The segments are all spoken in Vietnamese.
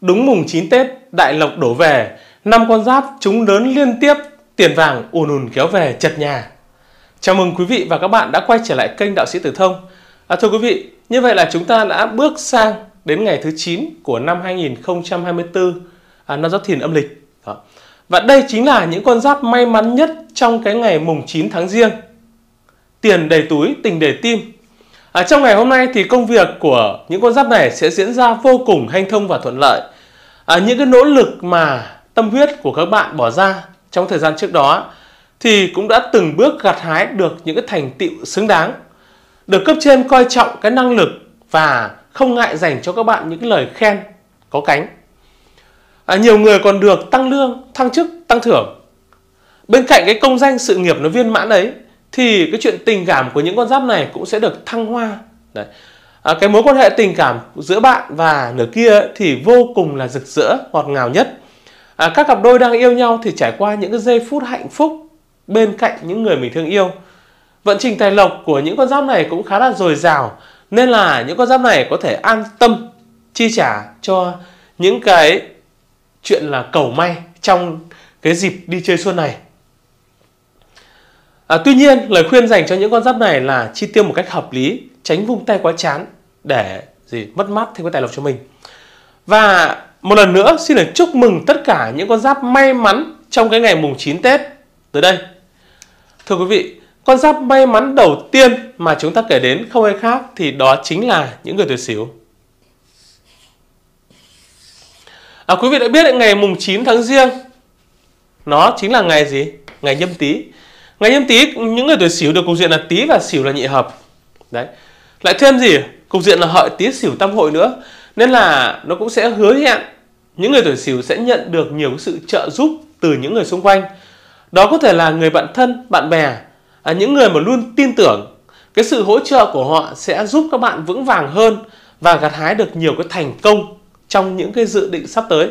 Đúng mùng 9 Tết, Đại Lộc đổ về, năm con giáp chúng lớn liên tiếp, tiền vàng ùn ùn kéo về chật nhà. Chào mừng quý vị và các bạn đã quay trở lại kênh Đạo sĩ Tử Thông. À, thưa quý vị, như vậy là chúng ta đã bước sang đến ngày thứ 9 của năm 2024, à, năm giáp thìn âm lịch. Đó. Và đây chính là những con giáp may mắn nhất trong cái ngày mùng 9 tháng riêng. Tiền đầy túi, tình đầy tim, À, trong ngày hôm nay thì công việc của những con giáp này sẽ diễn ra vô cùng hanh thông và thuận lợi. À, những cái nỗ lực mà tâm huyết của các bạn bỏ ra trong thời gian trước đó thì cũng đã từng bước gặt hái được những cái thành tựu xứng đáng. Được cấp trên coi trọng cái năng lực và không ngại dành cho các bạn những lời khen có cánh. À, nhiều người còn được tăng lương, thăng chức, tăng thưởng. Bên cạnh cái công danh sự nghiệp nó viên mãn ấy thì cái chuyện tình cảm của những con giáp này cũng sẽ được thăng hoa Đấy. À, cái mối quan hệ tình cảm giữa bạn và nửa kia thì vô cùng là rực rỡ ngọt ngào nhất à, các cặp đôi đang yêu nhau thì trải qua những cái giây phút hạnh phúc bên cạnh những người mình thương yêu vận trình tài lộc của những con giáp này cũng khá là dồi dào nên là những con giáp này có thể an tâm chi trả cho những cái chuyện là cầu may trong cái dịp đi chơi xuân này À, tuy nhiên, lời khuyên dành cho những con giáp này là chi tiêu một cách hợp lý, tránh vung tay quá chán để gì mất mát thêm cái tài lộc cho mình. Và một lần nữa xin được chúc mừng tất cả những con giáp may mắn trong cái ngày mùng 9 Tết tới đây. Thưa quý vị, con giáp may mắn đầu tiên mà chúng ta kể đến không ai khác thì đó chính là những người tuổi Sửu. À, quý vị đã biết ngày mùng 9 tháng riêng nó chính là ngày gì? Ngày nhâm tý ngày thêm tí những người tuổi sửu được cục diện là tí và sửu là nhị hợp đấy lại thêm gì cục diện là hợi tí sửu tam hội nữa nên là nó cũng sẽ hứa hẹn những người tuổi sửu sẽ nhận được nhiều sự trợ giúp từ những người xung quanh đó có thể là người bạn thân bạn bè à, những người mà luôn tin tưởng cái sự hỗ trợ của họ sẽ giúp các bạn vững vàng hơn và gặt hái được nhiều cái thành công trong những cái dự định sắp tới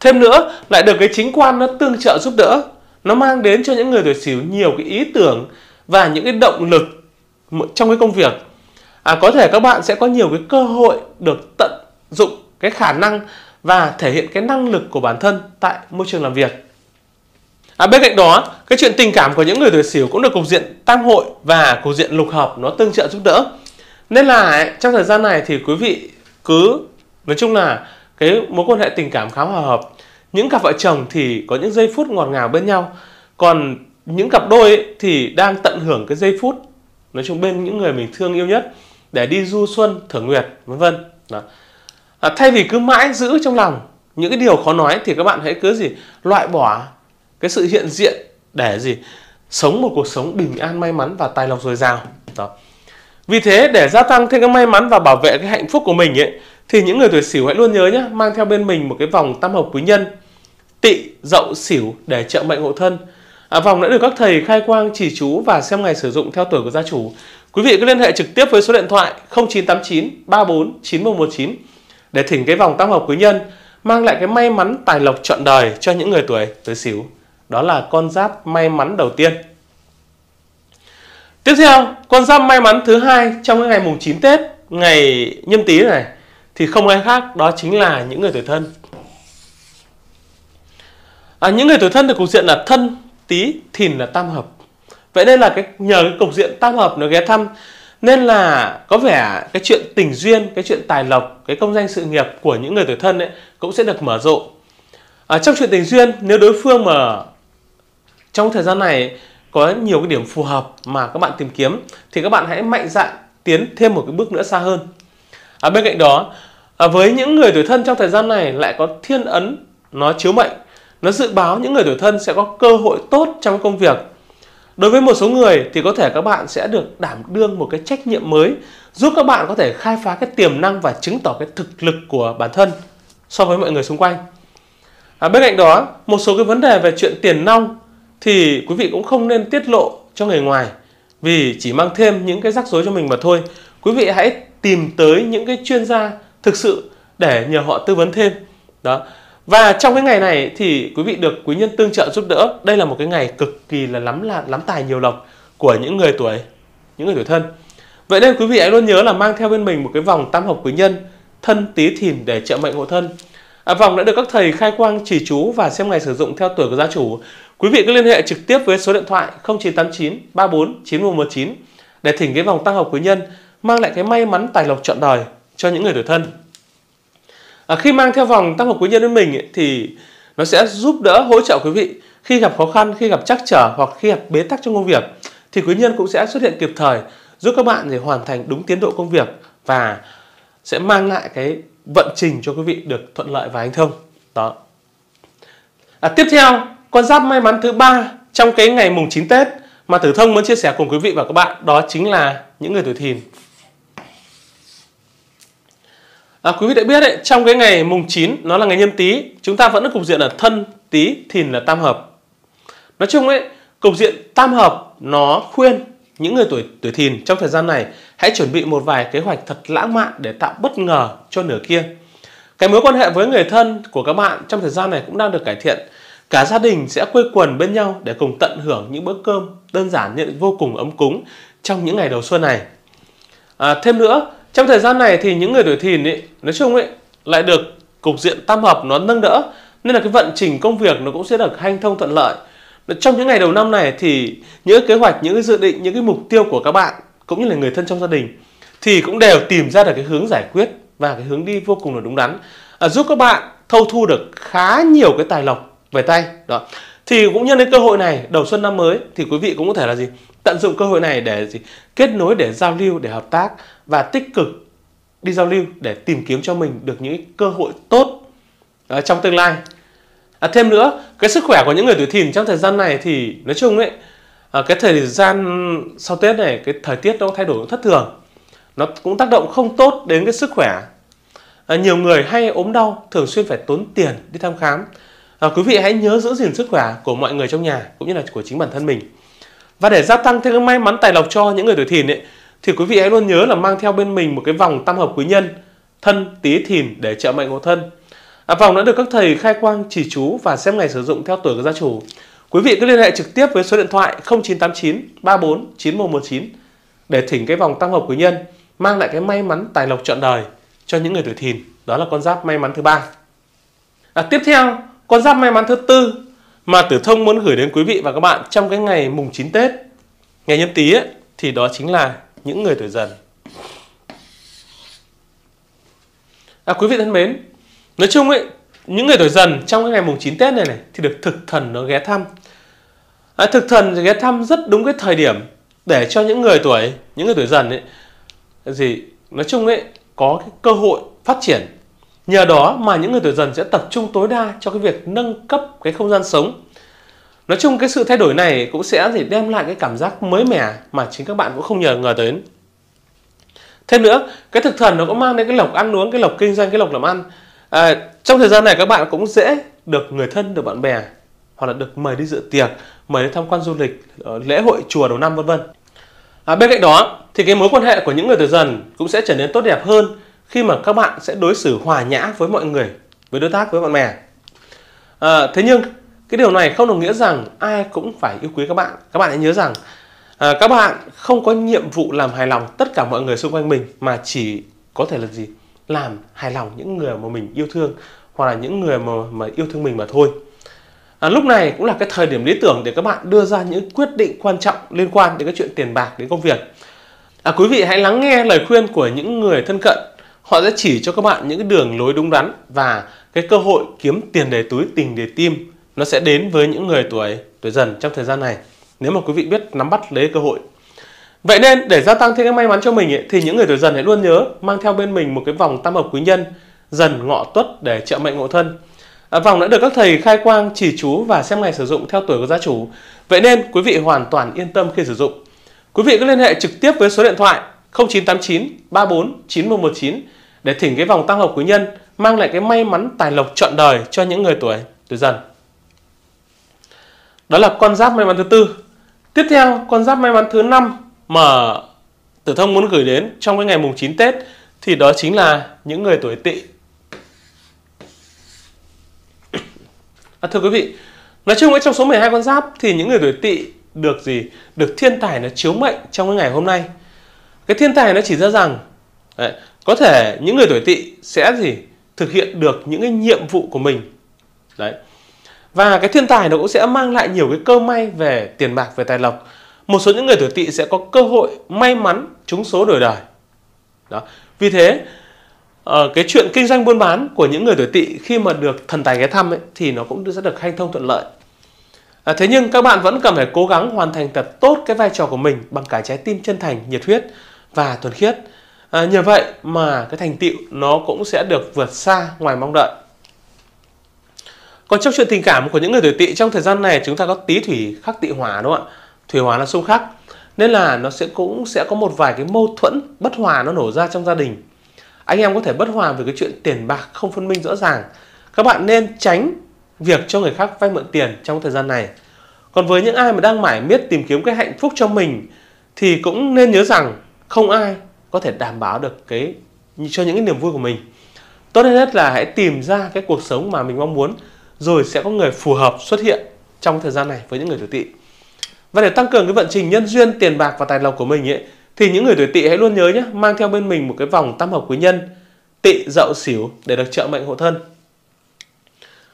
thêm nữa lại được cái chính quan nó tương trợ giúp đỡ nó mang đến cho những người tuổi sửu nhiều cái ý tưởng và những cái động lực trong cái công việc à, có thể các bạn sẽ có nhiều cái cơ hội được tận dụng cái khả năng và thể hiện cái năng lực của bản thân tại môi trường làm việc à, bên cạnh đó cái chuyện tình cảm của những người tuổi sửu cũng được cục diện tam hội và cục diện lục hợp nó tương trợ giúp đỡ nên là ấy, trong thời gian này thì quý vị cứ nói chung là cái mối quan hệ tình cảm khá hòa hợp những cặp vợ chồng thì có những giây phút ngọt ngào bên nhau còn những cặp đôi ấy, thì đang tận hưởng cái giây phút nói chung bên những người mình thương yêu nhất để đi du xuân thưởng nguyệt vân vân à, thay vì cứ mãi giữ trong lòng những cái điều khó nói thì các bạn hãy cứ gì loại bỏ cái sự hiện diện để gì sống một cuộc sống bình an may mắn và tài lộc dồi dào đó vì thế để gia tăng thêm cái may mắn và bảo vệ cái hạnh phúc của mình ấy thì những người tuổi sửu hãy luôn nhớ nhé mang theo bên mình một cái vòng tam hợp quý nhân tị, dậu, xỉu để trợ mệnh hộ thân. À, vòng đã được các thầy khai quang chỉ chú và xem ngày sử dụng theo tuổi của gia chủ. Quý vị cứ liên hệ trực tiếp với số điện thoại 0989 34 9119 để thỉnh cái vòng tam hợp quý nhân mang lại cái may mắn tài lộc trọn đời cho những người tuổi tuổi xỉu. Đó là con giáp may mắn đầu tiên. Tiếp theo, con giáp may mắn thứ hai trong cái ngày mùng 9 Tết, ngày nhâm tý này thì không ai khác đó chính là những người tuổi thân à, những người tuổi thân thì cục diện là thân tý thìn là tam hợp vậy nên là cái nhờ cái cục diện tam hợp nó ghé thăm nên là có vẻ cái chuyện tình duyên cái chuyện tài lộc cái công danh sự nghiệp của những người tuổi thân ấy cũng sẽ được mở rộng à, trong chuyện tình duyên nếu đối phương mà trong thời gian này có nhiều cái điểm phù hợp mà các bạn tìm kiếm thì các bạn hãy mạnh dạn tiến thêm một cái bước nữa xa hơn à, bên cạnh đó à, với những người tuổi thân trong thời gian này lại có thiên ấn nó chiếu mệnh nó dự báo những người tuổi thân sẽ có cơ hội tốt trong công việc. Đối với một số người thì có thể các bạn sẽ được đảm đương một cái trách nhiệm mới giúp các bạn có thể khai phá cái tiềm năng và chứng tỏ cái thực lực của bản thân so với mọi người xung quanh. À, bên cạnh đó, một số cái vấn đề về chuyện tiền nong thì quý vị cũng không nên tiết lộ cho người ngoài vì chỉ mang thêm những cái rắc rối cho mình mà thôi. Quý vị hãy tìm tới những cái chuyên gia thực sự để nhờ họ tư vấn thêm. Đó. Và trong cái ngày này thì quý vị được quý nhân tương trợ giúp đỡ. Đây là một cái ngày cực kỳ là lắm là lắm tài nhiều lộc của những người tuổi những người tuổi thân. Vậy nên quý vị hãy luôn nhớ là mang theo bên mình một cái vòng tam hợp quý nhân thân tí thìn để trợ mệnh hộ thân. À, vòng đã được các thầy khai quang chỉ chú và xem ngày sử dụng theo tuổi của gia chủ. Quý vị cứ liên hệ trực tiếp với số điện thoại 0989 34 9119 để thỉnh cái vòng tăng học quý nhân mang lại cái may mắn tài lộc trọn đời cho những người tuổi thân à, khi mang theo vòng tăng lực quý nhân với mình ấy, thì nó sẽ giúp đỡ hỗ trợ quý vị khi gặp khó khăn khi gặp trắc trở hoặc khi gặp bế tắc trong công việc thì quý nhân cũng sẽ xuất hiện kịp thời giúp các bạn để hoàn thành đúng tiến độ công việc và sẽ mang lại cái vận trình cho quý vị được thuận lợi và anh thông đó à, tiếp theo con giáp may mắn thứ ba trong cái ngày mùng 9 Tết mà Tử Thông muốn chia sẻ cùng quý vị và các bạn đó chính là những người tuổi thìn À, quý vị đã biết đấy, trong cái ngày mùng 9 nó là ngày nhâm tý, chúng ta vẫn cục diện là thân tý thìn là tam hợp. Nói chung ấy, cục diện tam hợp nó khuyên những người tuổi tuổi thìn trong thời gian này hãy chuẩn bị một vài kế hoạch thật lãng mạn để tạo bất ngờ cho nửa kia. Cái mối quan hệ với người thân của các bạn trong thời gian này cũng đang được cải thiện. Cả gia đình sẽ quây quần bên nhau để cùng tận hưởng những bữa cơm đơn giản nhưng vô cùng ấm cúng trong những ngày đầu xuân này. À, thêm nữa, trong thời gian này thì những người tuổi thìn ấy, nói chung ấy lại được cục diện tam hợp nó nâng đỡ nên là cái vận trình công việc nó cũng sẽ được hanh thông thuận lợi. Trong những ngày đầu năm này thì những kế hoạch, những cái dự định, những cái mục tiêu của các bạn cũng như là người thân trong gia đình thì cũng đều tìm ra được cái hướng giải quyết và cái hướng đi vô cùng là đúng đắn à, giúp các bạn thâu thu được khá nhiều cái tài lộc về tay đó thì cũng nhân đến cơ hội này đầu xuân năm mới thì quý vị cũng có thể là gì tận dụng cơ hội này để gì kết nối để giao lưu để hợp tác và tích cực đi giao lưu để tìm kiếm cho mình được những cơ hội tốt uh, trong tương lai à, thêm nữa cái sức khỏe của những người tuổi thìn trong thời gian này thì nói chung ấy à, cái thời gian sau tết này cái thời tiết nó thay đổi thất thường nó cũng tác động không tốt đến cái sức khỏe à, nhiều người hay ốm đau thường xuyên phải tốn tiền đi thăm khám à, quý vị hãy nhớ giữ gìn sức khỏe của mọi người trong nhà cũng như là của chính bản thân mình và để gia tăng thêm cái may mắn tài lộc cho những người tuổi thìn ấy, thì quý vị hãy luôn nhớ là mang theo bên mình một cái vòng tam hợp quý nhân thân tý thìn để trợ mệnh hộ thân à, vòng đã được các thầy khai quang chỉ chú và xem ngày sử dụng theo tuổi của gia chủ quý vị cứ liên hệ trực tiếp với số điện thoại 0989 34 9119 để thỉnh cái vòng tam hợp quý nhân mang lại cái may mắn tài lộc trọn đời cho những người tuổi thìn đó là con giáp may mắn thứ ba à, tiếp theo con giáp may mắn thứ tư mà tử thông muốn gửi đến quý vị và các bạn trong cái ngày mùng 9 tết ngày nhâm tý ấy, thì đó chính là những người tuổi dần à quý vị thân mến nói chung ấy những người tuổi dần trong cái ngày mùng 9 tết này này thì được thực thần nó ghé thăm à, thực thần ghé thăm rất đúng cái thời điểm để cho những người tuổi những người tuổi dần ấy gì nói chung ấy có cái cơ hội phát triển nhờ đó mà những người tuổi dần sẽ tập trung tối đa cho cái việc nâng cấp cái không gian sống Nói chung cái sự thay đổi này cũng sẽ thì đem lại cái cảm giác mới mẻ mà chính các bạn cũng không nhờ ngờ đến. Thêm nữa, cái thực thần nó cũng mang đến cái lộc ăn uống, cái lộc kinh doanh, cái lộc làm ăn. À, trong thời gian này các bạn cũng dễ được người thân, được bạn bè hoặc là được mời đi dự tiệc, mời đi tham quan du lịch, ờ, lễ hội chùa đầu năm vân vân. À, bên cạnh đó thì cái mối quan hệ của những người tuổi dần cũng sẽ trở nên tốt đẹp hơn khi mà các bạn sẽ đối xử hòa nhã với mọi người, với đối tác, với bạn bè. À, thế nhưng cái điều này không đồng nghĩa rằng ai cũng phải yêu quý các bạn các bạn hãy nhớ rằng à, các bạn không có nhiệm vụ làm hài lòng tất cả mọi người xung quanh mình mà chỉ có thể là gì làm hài lòng những người mà mình yêu thương hoặc là những người mà mà yêu thương mình mà thôi à, lúc này cũng là cái thời điểm lý tưởng để các bạn đưa ra những quyết định quan trọng liên quan đến cái chuyện tiền bạc đến công việc à, quý vị hãy lắng nghe lời khuyên của những người thân cận họ sẽ chỉ cho các bạn những cái đường lối đúng đắn và cái cơ hội kiếm tiền đầy túi tình đầy tim nó sẽ đến với những người tuổi tuổi dần trong thời gian này nếu mà quý vị biết nắm bắt lấy cơ hội vậy nên để gia tăng thêm cái may mắn cho mình ấy, thì những người tuổi dần hãy luôn nhớ mang theo bên mình một cái vòng tam hợp quý nhân dần ngọ tuất để trợ mệnh ngộ thân à, vòng đã được các thầy khai quang chỉ chú và xem ngày sử dụng theo tuổi của gia chủ vậy nên quý vị hoàn toàn yên tâm khi sử dụng quý vị cứ liên hệ trực tiếp với số điện thoại 0989 34 9119 để thỉnh cái vòng tam hợp quý nhân mang lại cái may mắn tài lộc trọn đời cho những người tuổi tuổi dần đó là con giáp may mắn thứ tư. Tiếp theo, con giáp may mắn thứ năm mà Tử Thông muốn gửi đến trong cái ngày mùng 9 Tết thì đó chính là những người tuổi Tỵ. À, thưa quý vị, nói chung với trong số 12 con giáp thì những người tuổi Tỵ được gì? Được thiên tài nó chiếu mệnh trong cái ngày hôm nay. Cái thiên tài nó chỉ ra rằng đấy, có thể những người tuổi Tỵ sẽ gì? Thực hiện được những cái nhiệm vụ của mình. Đấy và cái thiên tài nó cũng sẽ mang lại nhiều cái cơ may về tiền bạc, về tài lộc. Một số những người tuổi tỵ sẽ có cơ hội may mắn trúng số đổi đời. Đó. Vì thế, ờ, cái chuyện kinh doanh buôn bán của những người tuổi tỵ khi mà được thần tài ghé thăm ấy, thì nó cũng sẽ được hanh thông thuận lợi. À, thế nhưng các bạn vẫn cần phải cố gắng hoàn thành thật tốt cái vai trò của mình bằng cả trái tim chân thành, nhiệt huyết và thuần khiết. À, nhờ vậy mà cái thành tựu nó cũng sẽ được vượt xa ngoài mong đợi. Còn trong chuyện tình cảm của những người tuổi tỵ trong thời gian này chúng ta có tí thủy khắc tỵ hỏa đúng không ạ? Thủy hỏa là xung khắc. Nên là nó sẽ cũng sẽ có một vài cái mâu thuẫn bất hòa nó nổ ra trong gia đình. Anh em có thể bất hòa về cái chuyện tiền bạc không phân minh rõ ràng. Các bạn nên tránh việc cho người khác vay mượn tiền trong thời gian này. Còn với những ai mà đang mải miết tìm kiếm cái hạnh phúc cho mình thì cũng nên nhớ rằng không ai có thể đảm bảo được cái cho những cái niềm vui của mình. Tốt nhất là hãy tìm ra cái cuộc sống mà mình mong muốn rồi sẽ có người phù hợp xuất hiện trong thời gian này với những người tuổi tỵ và để tăng cường cái vận trình nhân duyên tiền bạc và tài lộc của mình ấy thì những người tuổi tỵ hãy luôn nhớ nhé mang theo bên mình một cái vòng tam hợp quý nhân tỵ dậu xỉu để được trợ mệnh hộ thân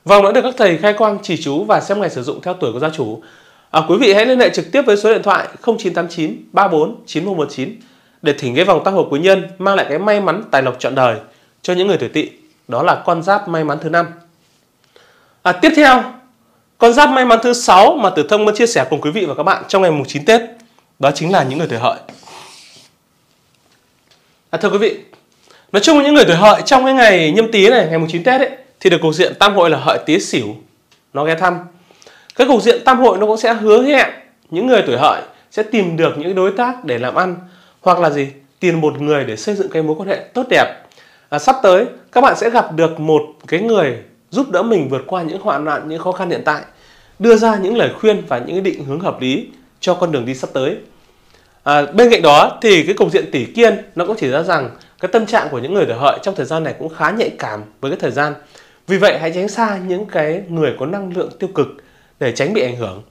vòng đã được các thầy khai quang chỉ chú và xem ngày sử dụng theo tuổi của gia chủ à, quý vị hãy liên hệ trực tiếp với số điện thoại 0989 34 9119 để thỉnh cái vòng tam hợp quý nhân mang lại cái may mắn tài lộc trọn đời cho những người tuổi tỵ đó là con giáp may mắn thứ năm À, tiếp theo, con giáp may mắn thứ 6 mà Tử Thông muốn chia sẻ cùng quý vị và các bạn trong ngày mùng 9 Tết đó chính là những người tuổi hợi. À, thưa quý vị, nói chung những người tuổi hợi trong cái ngày nhâm tý này, ngày mùng 9 Tết ấy thì được cục diện tam hội là hợi tý sửu nó ghé thăm. Cái cục diện tam hội nó cũng sẽ hứa hẹn những người tuổi hợi sẽ tìm được những đối tác để làm ăn hoặc là gì? Tìm một người để xây dựng cái mối quan hệ tốt đẹp. À, sắp tới các bạn sẽ gặp được một cái người giúp đỡ mình vượt qua những hoạn nạn, những khó khăn hiện tại, đưa ra những lời khuyên và những định hướng hợp lý cho con đường đi sắp tới. À, bên cạnh đó thì cái cục diện tỷ kiên nó cũng chỉ ra rằng cái tâm trạng của những người tuổi hợi trong thời gian này cũng khá nhạy cảm với cái thời gian. Vì vậy hãy tránh xa những cái người có năng lượng tiêu cực để tránh bị ảnh hưởng.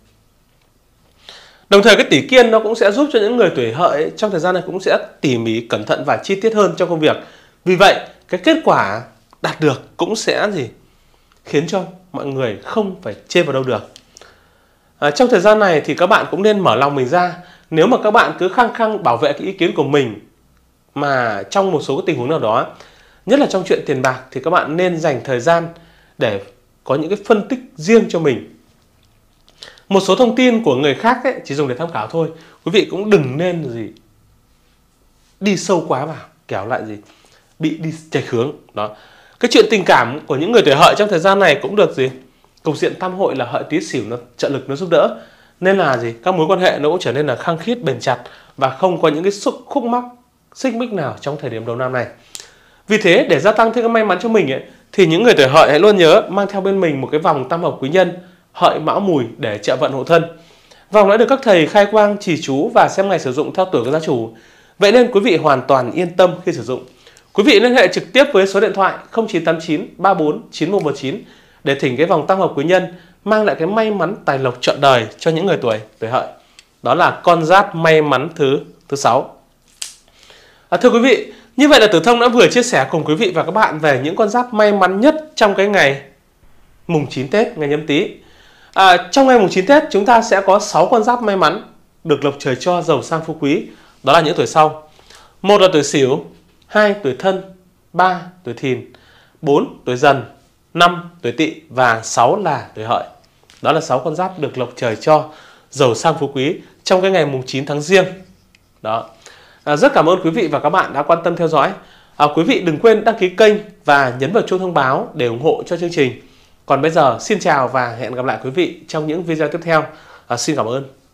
Đồng thời cái tỷ kiên nó cũng sẽ giúp cho những người tuổi hợi trong thời gian này cũng sẽ tỉ mỉ, cẩn thận và chi tiết hơn trong công việc. Vì vậy, cái kết quả đạt được cũng sẽ gì khiến cho mọi người không phải chê vào đâu được à, trong thời gian này thì các bạn cũng nên mở lòng mình ra nếu mà các bạn cứ khăng khăng bảo vệ cái ý kiến của mình mà trong một số cái tình huống nào đó nhất là trong chuyện tiền bạc thì các bạn nên dành thời gian để có những cái phân tích riêng cho mình một số thông tin của người khác ấy, chỉ dùng để tham khảo thôi quý vị cũng đừng nên gì đi sâu quá vào kéo lại gì bị đi chạch hướng đó cái chuyện tình cảm của những người tuổi hợi trong thời gian này cũng được gì cục diện tam hội là hợi tí xỉu nó trợ lực nó giúp đỡ nên là gì các mối quan hệ nó cũng trở nên là khăng khít bền chặt và không có những cái xúc khúc mắc xích mích nào trong thời điểm đầu năm này vì thế để gia tăng thêm cái may mắn cho mình ấy, thì những người tuổi hợi hãy luôn nhớ mang theo bên mình một cái vòng tam hợp quý nhân hợi mão mùi để trợ vận hộ thân vòng đã được các thầy khai quang chỉ chú và xem ngày sử dụng theo tuổi của gia chủ vậy nên quý vị hoàn toàn yên tâm khi sử dụng Quý vị liên hệ trực tiếp với số điện thoại 0989 34 9119 để thỉnh cái vòng tam hợp quý nhân mang lại cái may mắn tài lộc trọn đời cho những người tuổi tuổi hợi. Đó là con giáp may mắn thứ thứ sáu. À, thưa quý vị, như vậy là Tử Thông đã vừa chia sẻ cùng quý vị và các bạn về những con giáp may mắn nhất trong cái ngày mùng 9 Tết, ngày nhâm tý. À, trong ngày mùng 9 Tết chúng ta sẽ có 6 con giáp may mắn được lộc trời cho giàu sang phú quý. Đó là những tuổi sau. Một là tuổi Sửu, 2. Tuổi thân 3. Tuổi thìn 4. Tuổi dần 5. Tuổi tỵ và 6 là tuổi hợi Đó là 6 con giáp được lộc trời cho giàu sang phú quý trong cái ngày mùng 9 tháng riêng đó à, rất cảm ơn quý vị và các bạn đã quan tâm theo dõi à, quý vị đừng quên đăng ký kênh và nhấn vào chuông thông báo để ủng hộ cho chương trình còn bây giờ xin chào và hẹn gặp lại quý vị trong những video tiếp theo à, xin cảm ơn